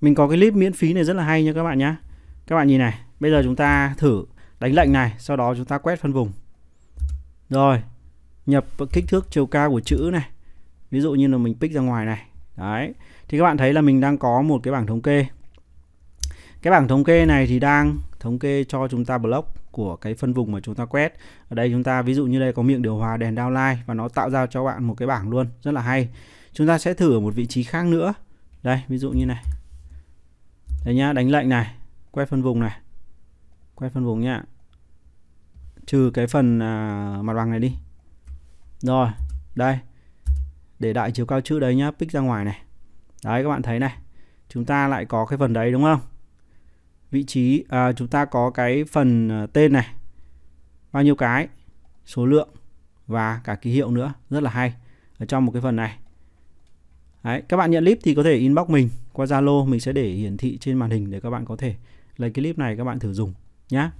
mình có cái clip miễn phí này rất là hay nha các bạn nhé các bạn nhìn này bây giờ chúng ta thử đánh lệnh này sau đó chúng ta quét phân vùng rồi nhập kích thước chiều cao của chữ này ví dụ như là mình pick ra ngoài này đấy thì các bạn thấy là mình đang có một cái bảng thống kê cái bảng thống kê này thì đang thống kê cho chúng ta block của cái phân vùng mà chúng ta quét ở đây chúng ta ví dụ như đây có miệng điều hòa đèn downline và nó tạo ra cho bạn một cái bảng luôn rất là hay chúng ta sẽ thử ở một vị trí khác nữa đây ví dụ như này đấy nhá đánh lệnh này quét phân vùng này quét phân vùng nhá trừ cái phần à, mặt bằng này đi rồi đây để đại chiều cao chữ đấy nhá pick ra ngoài này đấy các bạn thấy này chúng ta lại có cái phần đấy đúng không vị trí à, chúng ta có cái phần à, tên này bao nhiêu cái số lượng và cả ký hiệu nữa rất là hay ở trong một cái phần này Đấy, các bạn nhận clip thì có thể inbox mình qua Zalo mình sẽ để hiển thị trên màn hình để các bạn có thể lấy clip này các bạn thử dùng nhé